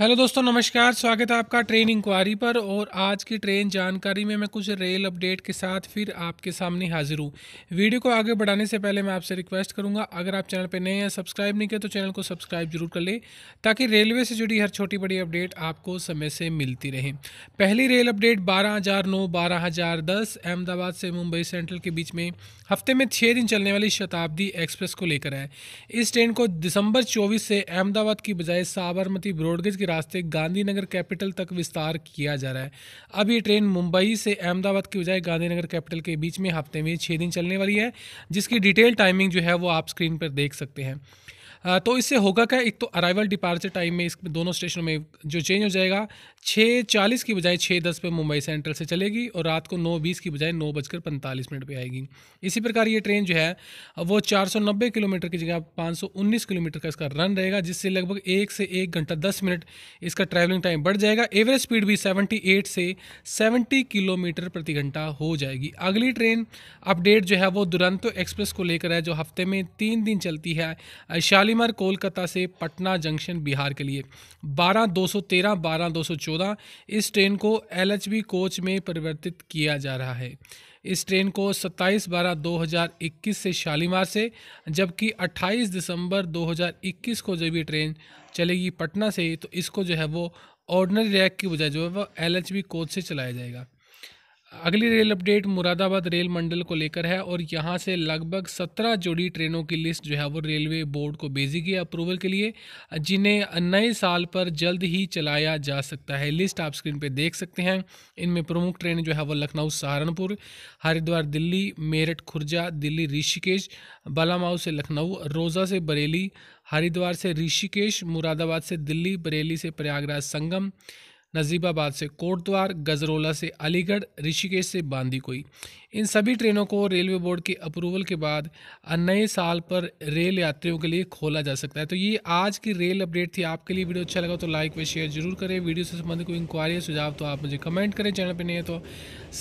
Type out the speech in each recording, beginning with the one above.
hello दोस्तों नमस्कार स्वागत है आपका ट्रेन इंक्वायरी पर और आज की ट्रेन जानकारी में मैं कुछ रेल अपडेट के साथ फिर आपके सामने हाजिर हूँ वीडियो को आगे बढ़ाने से पहले मैं आपसे रिक्वेस्ट करूँगा अगर आप चैनल पर नए हैं सब्सक्राइब नहीं किया तो चैनल को सब्सक्राइब जरूर कर लें ताकि रेलवे से जुड़ी हर छोटी बड़ी अपडेट आपको समय से मिलती रहे पहली रेल अपडेट बारह हज़ार नौ बारह हज़ार दस अहमदाबाद से मुंबई सेंट्रल के बीच में हफ्ते में छः दिन चलने वाली शताब्दी एक्सप्रेस को लेकर है इस ट्रेन को दिसंबर चौबीस से अहमदाबाद की बजाय साबरमती ब्रॉडगेज के रास्ते गांधीनगर कैपिटल तक विस्तार किया जा रहा है अब ये ट्रेन मुंबई से अहमदाबाद के बजाय गांधीनगर कैपिटल के बीच में हफ्ते में छः दिन चलने वाली है जिसकी डिटेल टाइमिंग जो है वो आप स्क्रीन पर देख सकते हैं तो इससे होगा क्या एक तो अराइवल डिपार्चर टाइम में इस दोनों स्टेशनों में जो चेंज हो जाएगा छः चालीस की बजाय छः दस पर मुंबई सेंट्रल से चलेगी और रात को नौ बीस की बजाय नौ बजकर पैंतालीस मिनट पर आएगी इसी प्रकार ये ट्रेन जो है वो चार सौ नब्बे किलोमीटर की जगह पाँच सौ उन्नीस किलोमीटर का इसका रन रहेगा जिससे लगभग एक से एक घंटा दस मिनट इसका ट्रैवलिंग टाइम बढ़ जाएगा एवरेज स्पीड भी सेवेंटी एट से सेवेंटी किलोमीटर प्रति घंटा हो जाएगी अगली ट्रेन अपडेट जो है वो दुरंतो एक्सप्रेस को लेकर है जो हफ्ते में तीन दिन चलती है शाली स्टीमर कोलकाता से पटना जंक्शन बिहार के लिए 12213 12214 इस ट्रेन को एल कोच में परिवर्तित किया जा रहा है इस ट्रेन को 27 बारह 2021 से शालीमार से जबकि 28 दिसंबर 2021 को जब ये ट्रेन चलेगी पटना से तो इसको जो है वो ऑर्डनरी रैक की बजाय जो है वो एल कोच से चलाया जाएगा अगली रेल अपडेट मुरादाबाद रेल मंडल को लेकर है और यहाँ से लगभग सत्रह जोड़ी ट्रेनों की लिस्ट जो है वो रेलवे बोर्ड को भेजी गई अप्रूवल के लिए जिन्हें नए साल पर जल्द ही चलाया जा सकता है लिस्ट आप स्क्रीन पे देख सकते हैं इनमें प्रमुख ट्रेन जो है वो लखनऊ सहारनपुर हरिद्वार दिल्ली मेरठ खुर्जा दिल्ली ऋषिकेश बालामाऊ से लखनऊ रोज़ा से बरेली हरिद्वार से ऋषिकेश मुरादाबाद से दिल्ली बरेली से प्रयागराज संगम नजीबाबाद से कोटद्वार गजरोला से अलीगढ़ ऋषिकेश से बांदीकोई इन सभी ट्रेनों को रेलवे बोर्ड के अप्रूवल के बाद नए साल पर रेल यात्रियों के लिए खोला जा सकता है तो ये आज की रेल अपडेट थी आपके लिए वीडियो अच्छा लगा तो लाइक व शेयर जरूर करें वीडियो से संबंधित कोई इंक्वायरी या सुझाव तो आप मुझे कमेंट करें चैनल पर नहीं है तो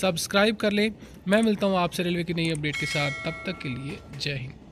सब्सक्राइब कर लें मैं मिलता हूँ आपसे रेलवे की नई अपडेट के साथ तब तक के लिए जय हिंद